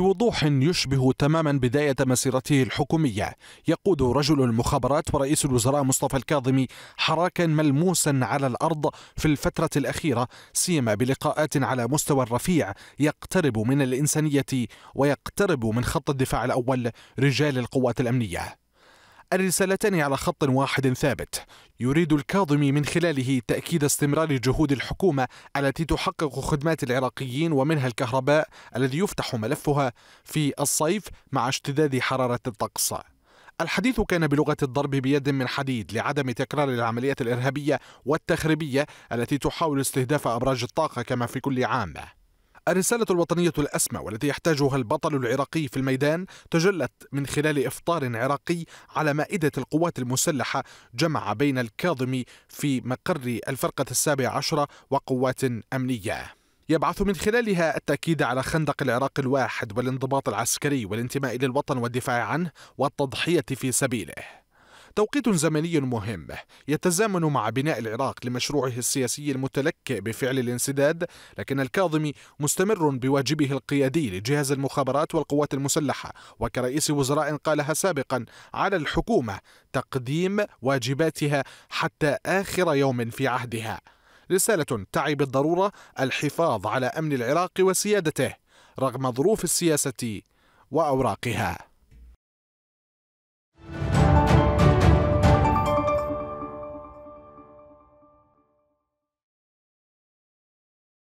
بوضوح يشبه تماما بداية مسيرته الحكومية يقود رجل المخابرات ورئيس الوزراء مصطفى الكاظمي حراكا ملموسا على الأرض في الفترة الأخيرة سيما بلقاءات على مستوى رفيع يقترب من الإنسانية ويقترب من خط الدفاع الأول رجال القوات الأمنية الرسالتان على خط واحد ثابت يريد الكاظمي من خلاله تأكيد استمرار جهود الحكومة التي تحقق خدمات العراقيين ومنها الكهرباء الذي يفتح ملفها في الصيف مع اشتداد حرارة الطقس الحديث كان بلغة الضرب بيد من حديد لعدم تكرار العمليات الإرهابية والتخريبية التي تحاول استهداف أبراج الطاقة كما في كل عام الرسالة الوطنية الأسمى والتي يحتاجها البطل العراقي في الميدان تجلت من خلال إفطار عراقي على مائدة القوات المسلحة جمع بين الكاظمي في مقر الفرقة السابعة عشرة وقوات أمنية يبعث من خلالها التأكيد على خندق العراق الواحد والانضباط العسكري والانتماء للوطن والدفاع عنه والتضحية في سبيله توقيت زمني مهم يتزامن مع بناء العراق لمشروعه السياسي المتلكئ بفعل الانسداد لكن الكاظمي مستمر بواجبه القيادي لجهاز المخابرات والقوات المسلحة وكرئيس وزراء قالها سابقا على الحكومة تقديم واجباتها حتى آخر يوم في عهدها رسالة تعي بالضرورة الحفاظ على أمن العراق وسيادته رغم ظروف السياسة وأوراقها